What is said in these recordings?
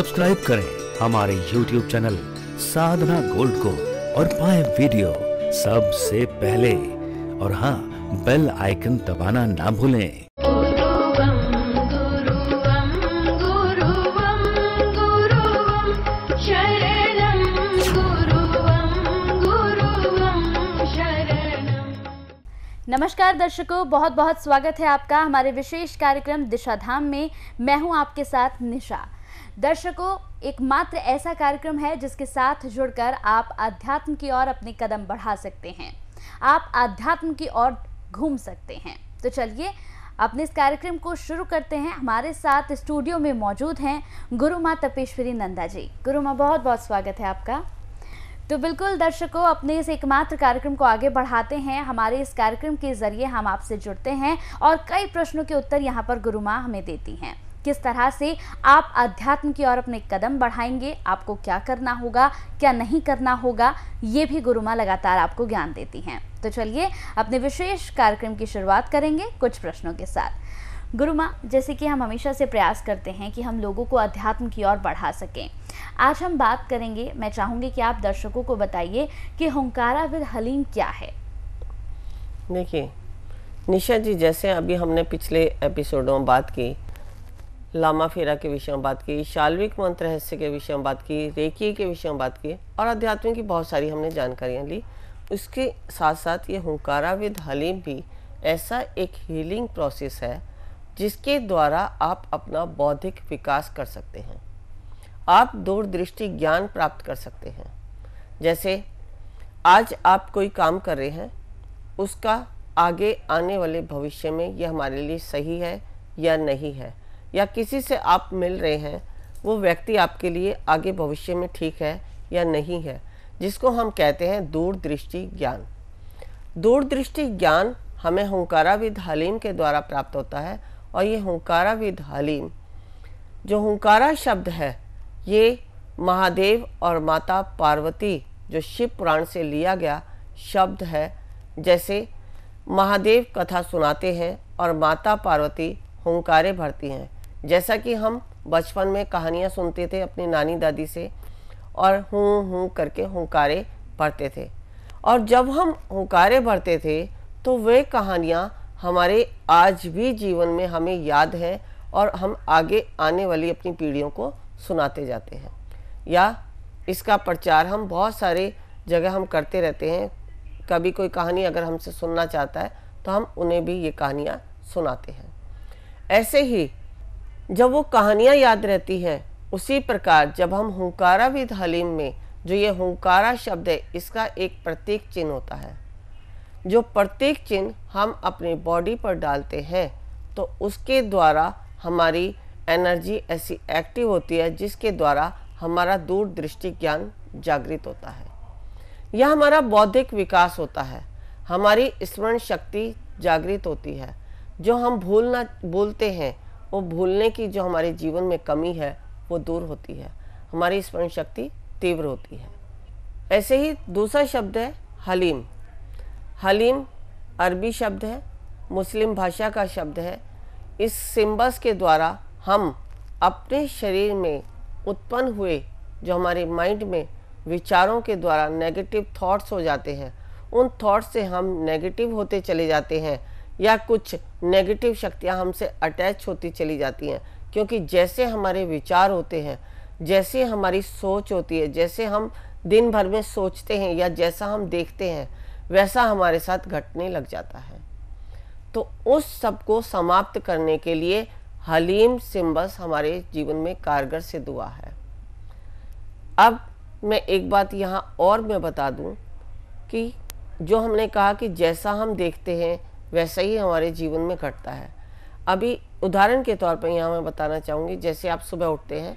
subscribe करें हमारे YouTube channel साधना gold को और पाए वीडियो सबसे पहले और हाँ बेल आइकन दबाना ना भूलें नमस्कार दर्शकों बहुत बहुत स्वागत है आपका हमारे विशेष कार्यक्रम दिशा धाम में मैं हूं आपके साथ निशा दर्शकों एकमात्र ऐसा कार्यक्रम है जिसके साथ जुड़कर आप आध्यात्म की ओर अपने कदम बढ़ा सकते हैं आप आध्यात्म की ओर घूम सकते हैं तो चलिए अपने इस कार्यक्रम को शुरू करते हैं हमारे साथ स्टूडियो में मौजूद हैं गुरु माँ तपेश्वरी नंदा जी गुरु माँ बहुत बहुत स्वागत है आपका तो बिल्कुल दर्शकों अपने इस एकमात्र कार्यक्रम को आगे बढ़ाते हैं हमारे इस कार्यक्रम के ज़रिए हम आपसे जुड़ते हैं और कई प्रश्नों के उत्तर यहाँ पर गुरु माँ हमें देती हैं किस तरह से आप अध्यात्म की ओर अपने कदम बढ़ाएंगे आपको क्या करना होगा क्या नहीं करना होगा ये भी गुरु माँ लगातार आपको ज्ञान देती हैं तो चलिए अपने विशेष कार्यक्रम की शुरुआत करेंगे कुछ प्रश्नों के साथ गुरु माँ जैसे कि हम हमेशा से प्रयास करते हैं कि हम लोगों को अध्यात्म की ओर बढ़ा सकें आज हम बात करेंगे मैं चाहूँगी कि आप दर्शकों को बताइए कि हंकारा विद हलीम क्या है देखिए निशा जी जैसे अभी हमने पिछले एपिसोडों में बात की लामा फेरा के विषय में बात की शाल्विक मंत्र रहस्य के विषय में बात की रेकी के विषय में बात की और अध्यात्म की बहुत सारी हमने जानकारियाँ ली उसके साथ साथ ये हुंकारा विद हलीम भी ऐसा एक हीलिंग प्रोसेस है जिसके द्वारा आप अपना बौद्धिक विकास कर सकते हैं आप दूरदृष्टि ज्ञान प्राप्त कर सकते हैं जैसे आज आप कोई काम कर रहे हैं उसका आगे आने वाले भविष्य में यह हमारे लिए सही है या नहीं है या किसी से आप मिल रहे हैं वो व्यक्ति आपके लिए आगे भविष्य में ठीक है या नहीं है जिसको हम कहते हैं दूरदृष्टि ज्ञान दूरदृष्टि ज्ञान हमें हंकाराविद हलीम के द्वारा प्राप्त होता है और ये हंकाराविद हलीम जो हंकारा शब्द है ये महादेव और माता पार्वती जो शिव पुराण से लिया गया शब्द है जैसे महादेव कथा सुनाते हैं और माता पार्वती हंकारे भरती हैं जैसा कि हम बचपन में कहानियाँ सुनते थे अपनी नानी दादी से और हूँ हूँ करके हुंकारे भरते थे और जब हम हुंकारे भरते थे तो वे कहानियाँ हमारे आज भी जीवन में हमें याद है और हम आगे आने वाली अपनी पीढ़ियों को सुनाते जाते हैं या इसका प्रचार हम बहुत सारे जगह हम करते रहते हैं कभी कोई कहानी अगर हमसे सुनना चाहता है तो हम उन्हें भी ये कहानियाँ सुनाते हैं ऐसे ही जब वो कहानियाँ याद रहती हैं उसी प्रकार जब हम विद हलीम में जो ये हुंकारा शब्द है इसका एक प्रतीक चिन्ह होता है जो प्रतीक चिन्ह हम अपने बॉडी पर डालते हैं तो उसके द्वारा हमारी एनर्जी ऐसी एक्टिव होती है जिसके द्वारा हमारा दूर दृष्टि ज्ञान जागृत होता है यह हमारा बौद्धिक विकास होता है हमारी स्मरण शक्ति जागृत होती है जो हम भूलना भूलते हैं वो भूलने की जो हमारे जीवन में कमी है वो दूर होती है हमारी स्मरण शक्ति तीव्र होती है ऐसे ही दूसरा शब्द है हलीम हलीम अरबी शब्द है मुस्लिम भाषा का शब्द है इस सिम्बस के द्वारा हम अपने शरीर में उत्पन्न हुए जो हमारे माइंड में विचारों के द्वारा नेगेटिव थॉट्स हो जाते हैं उन थॉट्स से हम नेगेटिव होते चले जाते हैं या कुछ नेगेटिव शक्तियाँ हमसे अटैच होती चली जाती हैं क्योंकि जैसे हमारे विचार होते हैं जैसे हमारी सोच होती है जैसे हम दिन भर में सोचते हैं या जैसा हम देखते हैं वैसा हमारे साथ घटने लग जाता है तो उस सब को समाप्त करने के लिए हलीम सिम्बस हमारे जीवन में कारगर से दुआ है अब मैं एक बात यहाँ और मैं बता दूँ कि जो हमने कहा कि जैसा हम देखते हैं वैसा ही हमारे जीवन में घटता है अभी उदाहरण के तौर पर यहाँ मैं बताना चाहूँगी जैसे आप सुबह उठते हैं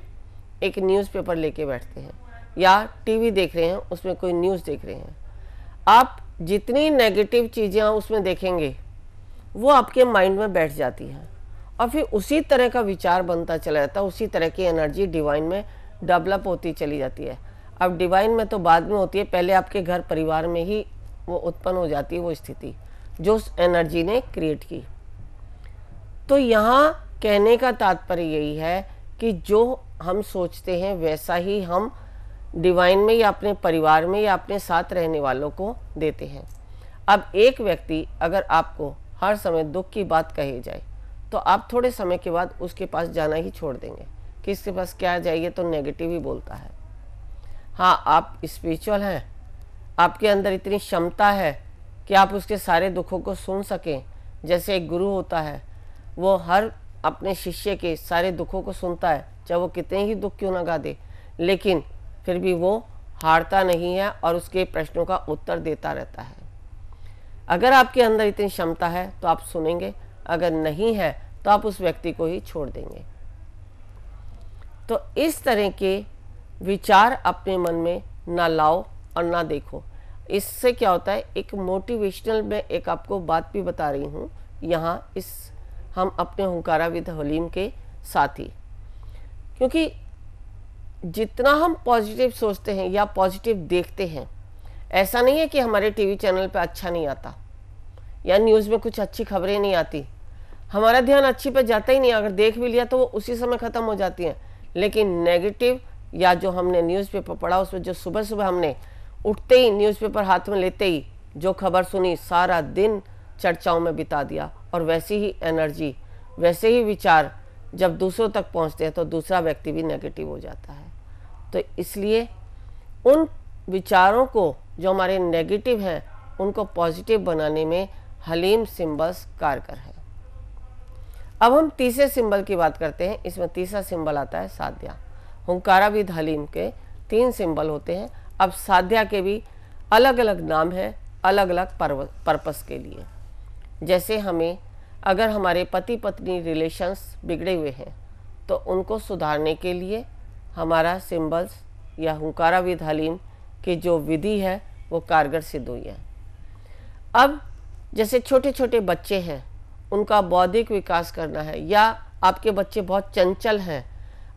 एक न्यूज़पेपर लेके बैठते हैं या टीवी देख रहे हैं उसमें कोई न्यूज़ देख रहे हैं आप जितनी नेगेटिव चीज़ें उसमें देखेंगे वो आपके माइंड में बैठ जाती हैं और फिर उसी तरह का विचार बनता चला जाता है उसी तरह की एनर्जी डिवाइन में डेवलप होती चली जाती है अब डिवाइन में तो बाद में होती है पहले आपके घर परिवार में ही वो उत्पन्न हो जाती है वो स्थिति जो उस एनर्जी ने क्रिएट की तो यहाँ कहने का तात्पर्य यही है कि जो हम सोचते हैं वैसा ही हम डिवाइन में या अपने परिवार में या अपने साथ रहने वालों को देते हैं अब एक व्यक्ति अगर आपको हर समय दुख की बात कही जाए तो आप थोड़े समय के बाद उसके पास जाना ही छोड़ देंगे कि इसके पास क्या जाइए तो नेगेटिव ही बोलता है हाँ आप स्पिरिचुअल हैं आपके अंदर इतनी क्षमता है कि आप उसके सारे दुखों को सुन सकें जैसे एक गुरु होता है वो हर अपने शिष्य के सारे दुखों को सुनता है चाहे वो कितने ही दुख क्यों ना गा दे लेकिन फिर भी वो हारता नहीं है और उसके प्रश्नों का उत्तर देता रहता है अगर आपके अंदर इतनी क्षमता है तो आप सुनेंगे अगर नहीं है तो आप उस व्यक्ति को ही छोड़ देंगे तो इस तरह के विचार अपने मन में ना लाओ और ना देखो इससे क्या होता है एक मोटिवेशनल में एक आपको बात भी बता रही हूँ यहाँ इस हम अपने हंकारा विद हलीम के साथ ही क्योंकि जितना हम पॉजिटिव सोचते हैं या पॉजिटिव देखते हैं ऐसा नहीं है कि हमारे टीवी चैनल पे अच्छा नहीं आता या न्यूज़ में कुछ अच्छी खबरें नहीं आती हमारा ध्यान अच्छी पर जाता ही नहीं अगर देख भी लिया तो वो उसी समय ख़त्म हो जाती हैं लेकिन नेगेटिव या जो हमने न्यूज़पेपर पढ़ा उसमें जो सुबह सुबह हमने उठते ही न्यूज़पेपर हाथ में लेते ही जो खबर सुनी सारा दिन चर्चाओं में बिता दिया और वैसी ही एनर्जी वैसे ही विचार जब दूसरों तक पहुंचते हैं तो दूसरा व्यक्ति भी नेगेटिव हो जाता है तो इसलिए उन विचारों को जो हमारे नेगेटिव हैं उनको पॉजिटिव बनाने में हलीम सिंबल्स कारगर है अब हम तीसरे सिंबल की बात करते हैं इसमें तीसरा सिंबल आता है साध्या विद हलीम के तीन सिंबल होते हैं अब साध्या के भी अलग अलग नाम हैं अलग अलग पर्पस के लिए जैसे हमें अगर हमारे पति पत्नी रिलेशंस बिगड़े हुए हैं तो उनको सुधारने के लिए हमारा सिंबल्स या हुंकारा विद हलीम की जो विधि है वो कारगर सिद्ध हुई है अब जैसे छोटे छोटे बच्चे हैं उनका बौद्धिक विकास करना है या आपके बच्चे बहुत चंचल हैं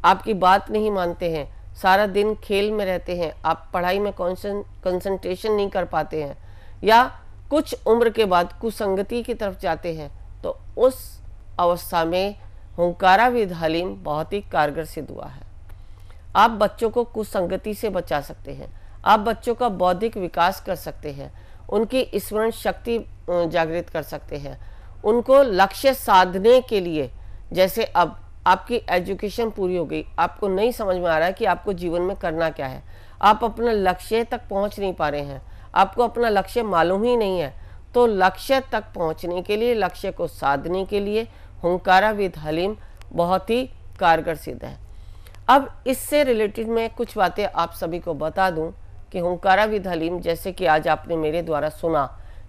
आपकी बात नहीं मानते हैं सारा दिन खेल में रहते हैं आप पढ़ाई में कंसंट्रेशन नहीं कर पाते हैं या कुछ उम्र के बाद कुसंगति की तरफ जाते हैं तो उस अवस्था में हंकारा विद हलीम बहुत ही कारगर सिद्ध हुआ है आप बच्चों को कुसंगति से बचा सकते हैं आप बच्चों का बौद्धिक विकास कर सकते हैं उनकी स्मरण शक्ति जागृत कर सकते हैं उनको लक्ष्य साधने के लिए जैसे अब आपकी एजुकेशन पूरी हो गई आपको नहीं समझ में आ रहा है कि आपको जीवन में करना क्या है आप अपना लक्ष्य तक पहुंच नहीं पा रहे हैं आपको अपना लक्ष्य मालूम ही नहीं है तो लक्ष्य तक पहुंचने के लिए लक्ष्य को साधने के लिए हंकारा विद हलीम बहुत ही कारगर सिद्ध है अब इससे रिलेटेड मैं कुछ बातें आप सभी को बता दूँ कि हंकारा विद हलीम जैसे कि आज आपने मेरे द्वारा सुना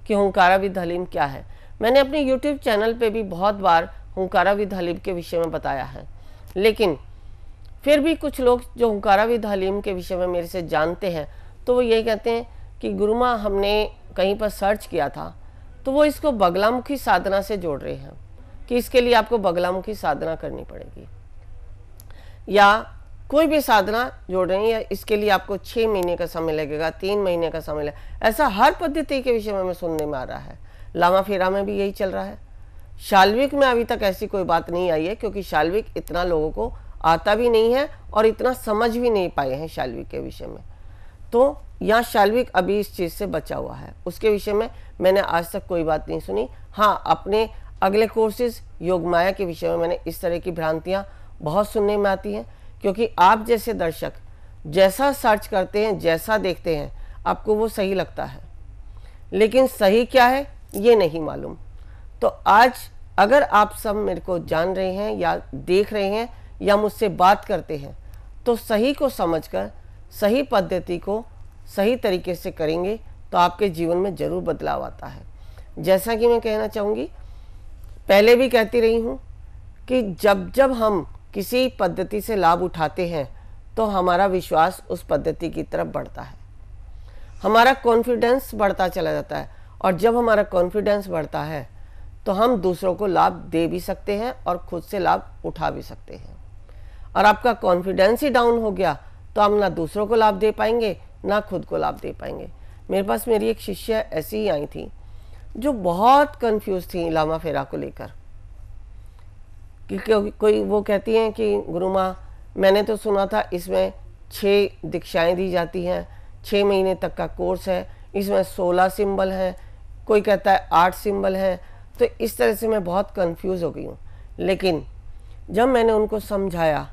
कि हंकारा विद हलीम क्या है मैंने अपने YouTube चैनल पे भी बहुत बार विद हलीम के विषय में बताया है लेकिन फिर भी कुछ लोग जो विद हलीम के विषय में मेरे से जानते हैं तो वो ये कहते हैं कि गुरुमा हमने कहीं पर सर्च किया था तो वो इसको बगलामुखी साधना से जोड़ रहे हैं कि इसके लिए आपको बगलामुखी साधना करनी पड़ेगी या कोई भी साधना जोड़ रहे हैं या इसके लिए आपको छः महीने का समय लगेगा तीन महीने का समय लगेगा ऐसा हर पद्धति के विषय में हमें सुनने में आ रहा है लामा फेरा में भी यही चल रहा है शाल्विक में अभी तक ऐसी कोई बात नहीं आई है क्योंकि शाल्विक इतना लोगों को आता भी नहीं है और इतना समझ भी नहीं पाए हैं शाल्विक के विषय में तो यहाँ शाल्विक अभी इस चीज़ से बचा हुआ है उसके विषय में मैंने आज तक कोई बात नहीं सुनी हाँ अपने अगले कोर्सेज योग माया के विषय में मैंने इस तरह की भ्रांतियाँ बहुत सुनने में आती हैं क्योंकि आप जैसे दर्शक जैसा सर्च करते हैं जैसा देखते हैं आपको वो सही लगता है लेकिन सही क्या है ये नहीं मालूम तो आज अगर आप सब मेरे को जान रहे हैं या देख रहे हैं या मुझसे बात करते हैं तो सही को समझकर सही पद्धति को सही तरीके से करेंगे तो आपके जीवन में ज़रूर बदलाव आता है जैसा कि मैं कहना चाहूँगी पहले भी कहती रही हूँ कि जब जब हम किसी पद्धति से लाभ उठाते हैं तो हमारा विश्वास उस पद्धति की तरफ बढ़ता है हमारा कॉन्फिडेंस बढ़ता चला जाता है और जब हमारा कॉन्फिडेंस बढ़ता है तो हम दूसरों को लाभ दे भी सकते हैं और खुद से लाभ उठा भी सकते हैं और आपका कॉन्फिडेंस ही डाउन हो गया तो हम ना दूसरों को लाभ दे पाएंगे ना खुद को लाभ दे पाएंगे मेरे पास मेरी एक शिष्या ऐसी ही आई थी जो बहुत कंफ्यूज थी लामा फेरा को लेकर कि कोई वो कहती हैं कि गुरु माँ मैंने तो सुना था इसमें छः दीक्षाएं दी जाती हैं छः महीने तक का कोर्स है इसमें सोलह सिंबल हैं कोई कहता है आठ सिंबल हैं तो इस तरह से मैं बहुत कंफ्यूज हो गई हूँ लेकिन जब मैंने उनको समझाया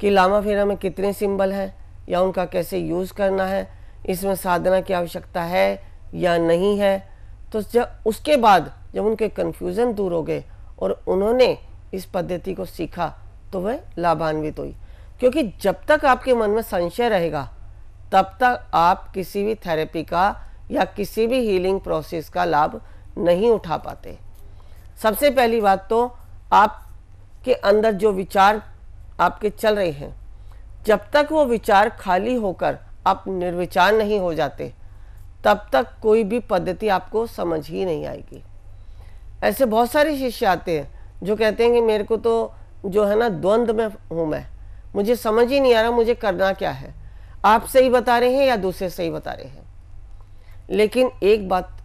कि लामा फेरा में कितने सिंबल हैं या उनका कैसे यूज़ करना है इसमें साधना की आवश्यकता है या नहीं है तो जब उसके बाद जब उनके कन्फ्यूज़न दूर हो गए और उन्होंने इस पद्धति को सीखा तो वह लाभान्वित हुई क्योंकि जब तक आपके मन में संशय रहेगा तब तक आप किसी भी थेरेपी का या किसी भी हीलिंग प्रोसेस का लाभ नहीं उठा पाते सबसे पहली बात तो आपके अंदर जो विचार आपके चल रहे हैं जब तक वो विचार खाली होकर आप निर्विचार नहीं हो जाते तब तक कोई भी पद्धति आपको समझ ही नहीं आएगी ऐसे बहुत सारे शिष्य आते हैं जो कहते हैं कि मेरे को तो जो है ना द्वंद्व में हूँ मैं मुझे समझ ही नहीं आ रहा मुझे करना क्या है आप सही बता रहे हैं या दूसरे सही बता रहे हैं लेकिन एक बात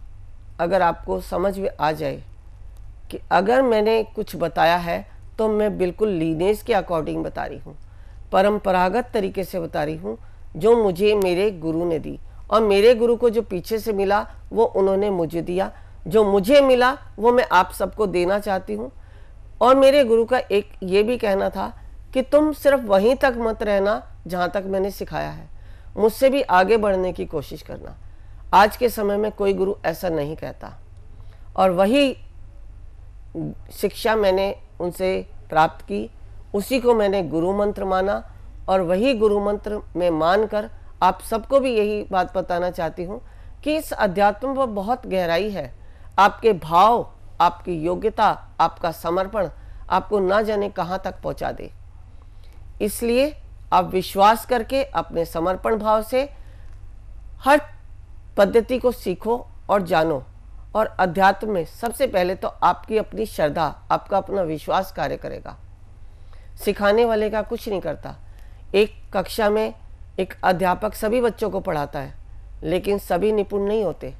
अगर आपको समझ में आ जाए कि अगर मैंने कुछ बताया है तो मैं बिल्कुल लीनेज के अकॉर्डिंग बता रही हूँ परम्परागत तरीके से बता रही हूँ जो मुझे मेरे गुरु ने दी और मेरे गुरु को जो पीछे से मिला वो उन्होंने मुझे दिया जो मुझे मिला वो मैं आप सबको देना चाहती हूँ और मेरे गुरु का एक ये भी कहना था कि तुम सिर्फ वहीं तक मत रहना जहाँ तक मैंने सिखाया है मुझसे भी आगे बढ़ने की कोशिश करना आज के समय में कोई गुरु ऐसा नहीं कहता और वही शिक्षा मैंने उनसे प्राप्त की उसी को मैंने गुरु मंत्र माना और वही गुरु मंत्र में मानकर आप सबको भी यही बात बताना चाहती हूँ कि इस अध्यात्म पर बहुत गहराई है आपके भाव आपकी योग्यता आपका समर्पण आपको ना जाने कहाँ तक पहुँचा दे इसलिए आप विश्वास करके अपने समर्पण भाव से हर पद्धति को सीखो और जानो और अध्यात्म में सबसे पहले तो आपकी अपनी श्रद्धा आपका अपना विश्वास कार्य करेगा सिखाने वाले का कुछ नहीं करता एक कक्षा में एक अध्यापक सभी बच्चों को पढ़ाता है लेकिन सभी निपुण नहीं होते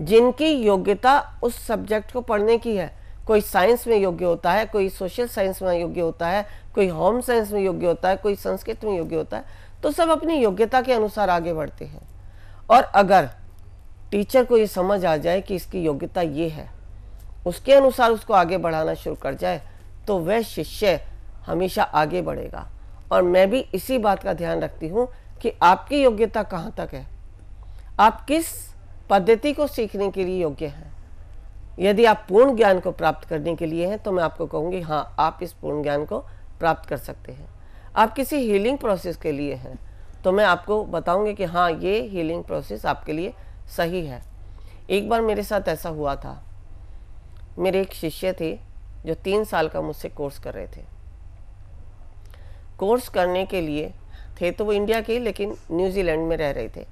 जिनकी योग्यता उस सब्जेक्ट को पढ़ने की है कोई साइंस में योग्य होता है कोई सोशल साइंस में योग्य होता है कोई होम साइंस में योग्य होता है कोई संस्कृत में योग्य होता है तो सब अपनी योग्यता के अनुसार आगे बढ़ते हैं और अगर टीचर को ये समझ आ जाए कि इसकी योग्यता ये है उसके अनुसार उसको आगे बढ़ाना शुरू कर जाए तो वह शिष्य हमेशा आगे बढ़ेगा और मैं भी इसी बात का ध्यान रखती हूँ कि आपकी योग्यता कहाँ तक है आप किस पद्धति को सीखने के लिए योग्य हैं यदि आप पूर्ण ज्ञान को प्राप्त करने के लिए हैं तो मैं आपको कहूँगी हाँ आप इस पूर्ण ज्ञान को प्राप्त कर सकते हैं आप किसी हीलिंग प्रोसेस के लिए हैं तो मैं आपको बताऊंगी कि हाँ ये हीलिंग प्रोसेस आपके लिए सही है एक बार मेरे साथ ऐसा हुआ था मेरे एक शिष्य थे जो तीन साल का मुझसे कोर्स कर रहे थे कोर्स करने के लिए थे तो वो इंडिया के लेकिन न्यूजीलैंड में रह रहे थे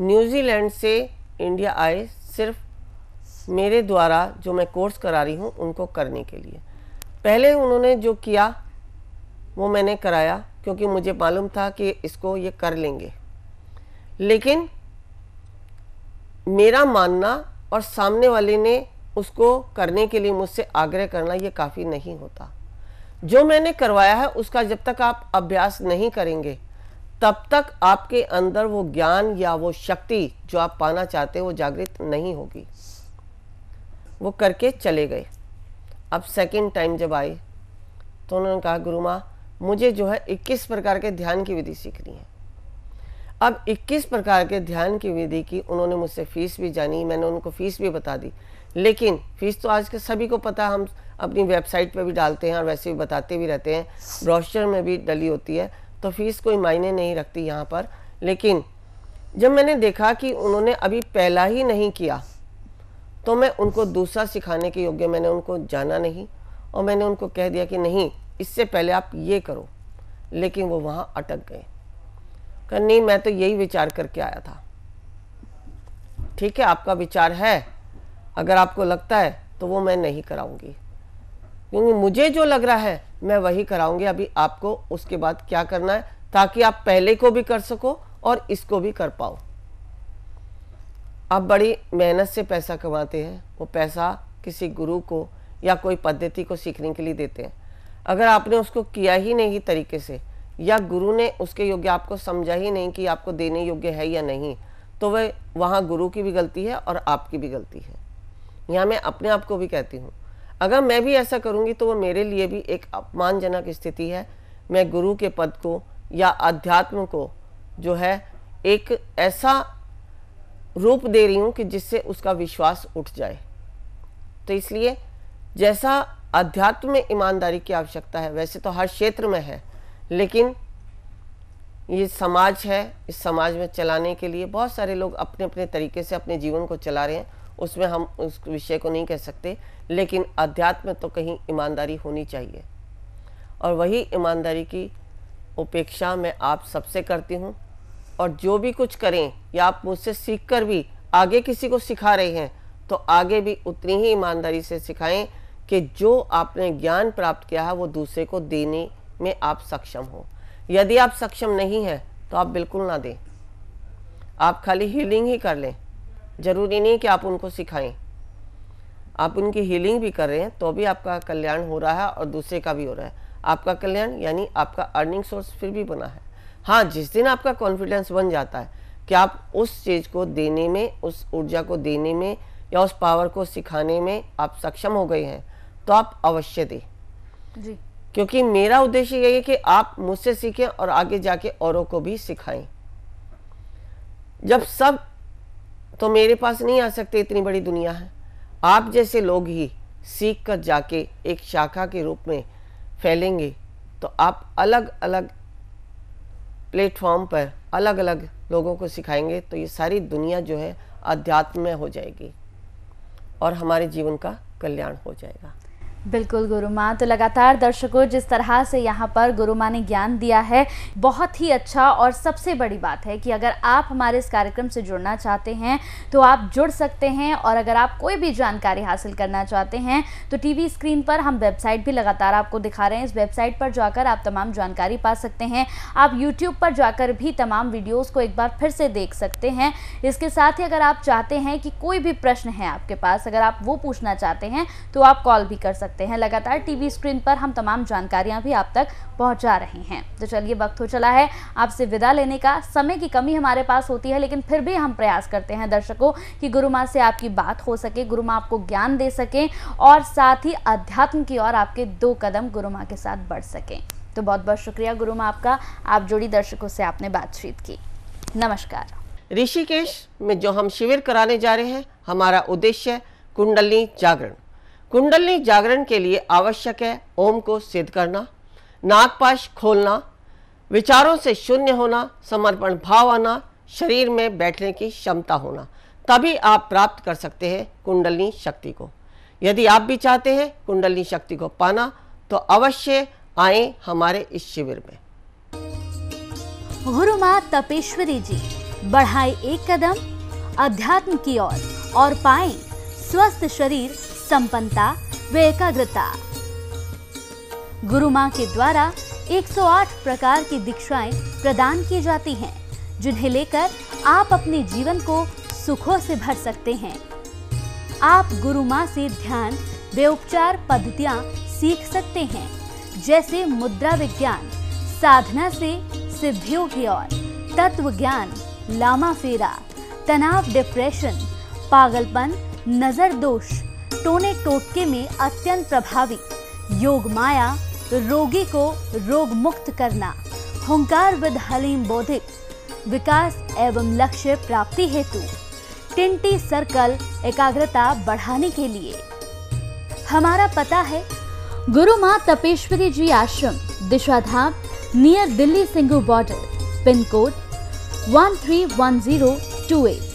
न्यूजीलैंड से इंडिया आए सिर्फ मेरे द्वारा जो मैं कोर्स करा रही हूँ उनको करने के लिए पहले उन्होंने जो किया वो मैंने कराया क्योंकि मुझे मालूम था कि इसको ये कर लेंगे लेकिन मेरा मानना और सामने वाले ने उसको करने के लिए मुझसे आग्रह करना ये काफ़ी नहीं होता जो मैंने करवाया है उसका जब तक आप अभ्यास नहीं करेंगे तब तक आपके अंदर वो ज्ञान या वो शक्ति जो आप पाना चाहते हो वो जागृत नहीं होगी वो करके चले गए अब सेकंड टाइम जब आए तो उन्होंने कहा गुरु माँ मुझे जो है 21 प्रकार के ध्यान की विधि सीखनी है अब 21 प्रकार के ध्यान की विधि की उन्होंने मुझसे फ़ीस भी जानी मैंने उनको फ़ीस भी बता दी लेकिन फ़ीस तो आज के सभी को पता हम अपनी वेबसाइट पर भी डालते हैं और वैसे भी बताते भी रहते हैं ब्रॉशर में भी डली होती है तो फ़ीस कोई मायने नहीं रखती यहाँ पर लेकिन जब मैंने देखा कि उन्होंने अभी पहला ही नहीं किया तो मैं उनको दूसरा सिखाने के योग्य मैंने उनको जाना नहीं और मैंने उनको कह दिया कि नहीं इससे पहले आप ये करो लेकिन वो वहाँ अटक गए कह नहीं मैं तो यही विचार करके आया था ठीक है आपका विचार है अगर आपको लगता है तो वो मैं नहीं कराऊंगी क्योंकि मुझे जो लग रहा है मैं वही कराऊंगी अभी आपको उसके बाद क्या करना है ताकि आप पहले को भी कर सको और इसको भी कर पाओ आप बड़ी मेहनत से पैसा कमाते हैं वो पैसा किसी गुरु को या कोई पद्धति को सीखने के लिए देते हैं अगर आपने उसको किया ही नहीं तरीके से या गुरु ने उसके योग्य आपको समझा ही नहीं कि आपको देने योग्य है या नहीं तो वह वहाँ गुरु की भी गलती है और आपकी भी गलती है यहाँ मैं अपने आप को भी कहती हूँ अगर मैं भी ऐसा करूँगी तो वह मेरे लिए भी एक अपमानजनक स्थिति है मैं गुरु के पद को या अध्यात्म को जो है एक ऐसा रूप दे रही हूँ कि जिससे उसका विश्वास उठ जाए तो इसलिए जैसा अध्यात्म में ईमानदारी की आवश्यकता है वैसे तो हर क्षेत्र में है लेकिन ये समाज है इस समाज में चलाने के लिए बहुत सारे लोग अपने अपने तरीके से अपने जीवन को चला रहे हैं उसमें हम उस विषय को नहीं कह सकते लेकिन अध्यात्म तो कहीं ईमानदारी होनी चाहिए और वही ईमानदारी की उपेक्षा मैं आप सबसे करती हूँ और जो भी कुछ करें या आप मुझसे सीख कर भी आगे किसी को सिखा रहे हैं तो आगे भी उतनी ही ईमानदारी से सिखाएं कि जो आपने ज्ञान प्राप्त किया है वो दूसरे को देने में आप सक्षम हो यदि आप सक्षम नहीं हैं तो आप बिल्कुल ना दें आप खाली हीलिंग ही कर लें ज़रूरी नहीं कि आप उनको सिखाएं आप उनकी हीलिंग भी कर रहे हैं तो भी आपका कल्याण हो रहा है और दूसरे का भी हो रहा है आपका कल्याण यानी आपका अर्निंग सोर्स फिर भी बना है हाँ जिस दिन आपका कॉन्फिडेंस बन जाता है कि आप उस चीज़ को देने में उस ऊर्जा को देने में या उस पावर को सिखाने में आप सक्षम हो गए हैं तो आप अवश्य दें क्योंकि मेरा उद्देश्य यही है कि आप मुझसे सीखें और आगे जाके औरों को भी सिखाएं जब सब तो मेरे पास नहीं आ सकते इतनी बड़ी दुनिया है आप जैसे लोग ही सीख कर जाके एक शाखा के रूप में फैलेंगे तो आप अलग अलग प्लेटफॉर्म पर अलग अलग लोगों को सिखाएंगे तो ये सारी दुनिया जो है अध्यात्म में हो जाएगी और हमारे जीवन का कल्याण हो जाएगा बिल्कुल गुरु माँ तो लगातार दर्शकों जिस तरह से यहाँ पर गुरु माँ ने ज्ञान दिया है बहुत ही अच्छा और सबसे बड़ी बात है कि अगर आप हमारे इस कार्यक्रम से जुड़ना चाहते हैं तो आप जुड़ सकते हैं और अगर आप कोई भी जानकारी हासिल करना चाहते हैं तो टीवी स्क्रीन पर हम वेबसाइट भी लगातार आपको दिखा रहे हैं इस वेबसाइट पर जाकर आप तमाम जानकारी पा सकते हैं आप यूट्यूब पर जाकर भी तमाम वीडियोज़ को एक बार फिर से देख सकते हैं इसके साथ ही अगर आप चाहते हैं कि कोई भी प्रश्न है आपके पास अगर आप वो पूछना चाहते हैं तो आप कॉल भी कर सकते सकते हैं लगातार टीवी स्क्रीन पर हम तमाम जानकारियां भी आप तक पहुंचा रहे हैं तो चलिए वक्त हो चला है आपसे विदा लेने का समय की कमी हमारे पास होती है लेकिन फिर भी हम प्रयास करते हैं दर्शकों कि गुरु माँ से आपकी बात हो सके गुरु माँ आपको ज्ञान दे सकें और साथ ही अध्यात्म की ओर आपके दो कदम गुरु माँ के साथ बढ़ सकें तो बहुत बहुत शुक्रिया गुरु माँ आपका आप जोड़ी दर्शकों से आपने बातचीत की नमस्कार ऋषिकेश में जो हम शिविर कराने जा रहे हैं हमारा उद्देश्य कुंडली जागरण कुंडलनी जागरण के लिए आवश्यक है ओम को सिद्ध करना नागपाश खोलना विचारों से शून्य होना समर्पण भाव आना शरीर में बैठने की क्षमता होना तभी आप प्राप्त कर सकते हैं कुंडलनी शक्ति को यदि आप भी चाहते हैं कुंडलनी शक्ति को पाना तो अवश्य आए हमारे इस शिविर में गुरु माँ तपेश्वरी जी बढ़ाए एक कदम अध्यात्म की ओर और, और पाए स्वस्थ शरीर संपन्नता व एकाग्रता गुरु माँ के द्वारा 108 प्रकार की दीक्षाएं प्रदान की जाती हैं जिन्हें लेकर आप अपने जीवन को सुखों से भर सकते हैं आप गुरु माँ से ध्यान व उपचार पद्धतियाँ सीख सकते हैं जैसे मुद्रा विज्ञान साधना से सिद्धियों की ओर तत्व ज्ञान लामा फेरा तनाव डिप्रेशन पागलपन नजर दोष टोने टोटके में अत्यंत प्रभावी योग माया रोगी को रोग मुक्त करना हुंकार विद हलीम बोधिक विकास एवं लक्ष्य प्राप्ति हेतु टिंटी सर्कल एकाग्रता बढ़ाने के लिए हमारा पता है गुरु माँ Tapeshwari ji Ashram Dishadham near Delhi Singhu border pin code one three one zero two eight